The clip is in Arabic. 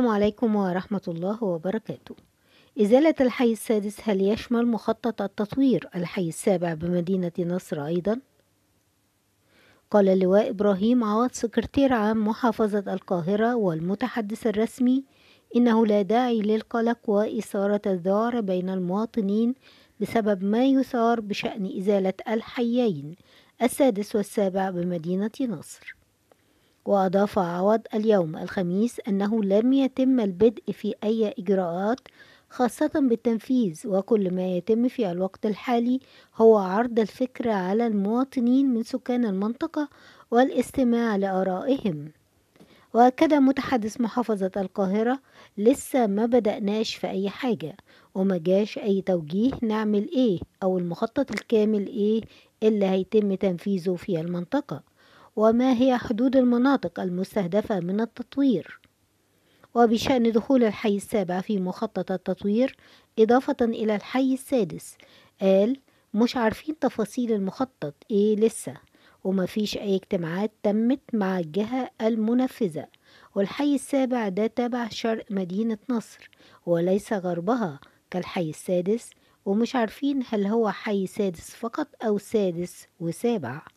السلام عليكم ورحمة الله وبركاته إزالة الحي السادس هل يشمل مخطط التطوير الحي السابع بمدينة نصر أيضا؟ قال اللواء إبراهيم عوض سكرتير عام محافظة القاهرة والمتحدث الرسمي إنه لا داعي للقلق وإثارة الذعر بين المواطنين بسبب ما يثار بشأن إزالة الحيين السادس والسابع بمدينة نصر وأضاف عوض اليوم الخميس أنه لم يتم البدء في أي إجراءات خاصة بالتنفيذ وكل ما يتم في الوقت الحالي هو عرض الفكرة على المواطنين من سكان المنطقة والاستماع لآرائهم وأكد متحدث محافظة القاهرة لسه ما بدأناش في أي حاجة وما جاش أي توجيه نعمل إيه أو المخطط الكامل إيه اللي هيتم تنفيذه في المنطقة وما هي حدود المناطق المستهدفة من التطوير وبشأن دخول الحي السابع في مخطط التطوير إضافة إلى الحي السادس قال مش عارفين تفاصيل المخطط إيه لسه ومفيش أي اجتماعات تمت مع الجهة المنفذة والحي السابع ده تبع شرق مدينة نصر وليس غربها كالحي السادس ومش عارفين هل هو حي سادس فقط أو سادس وسابع